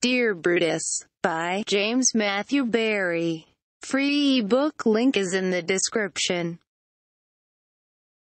Dear Brutus, by James Matthew Barry. Free ebook link is in the description.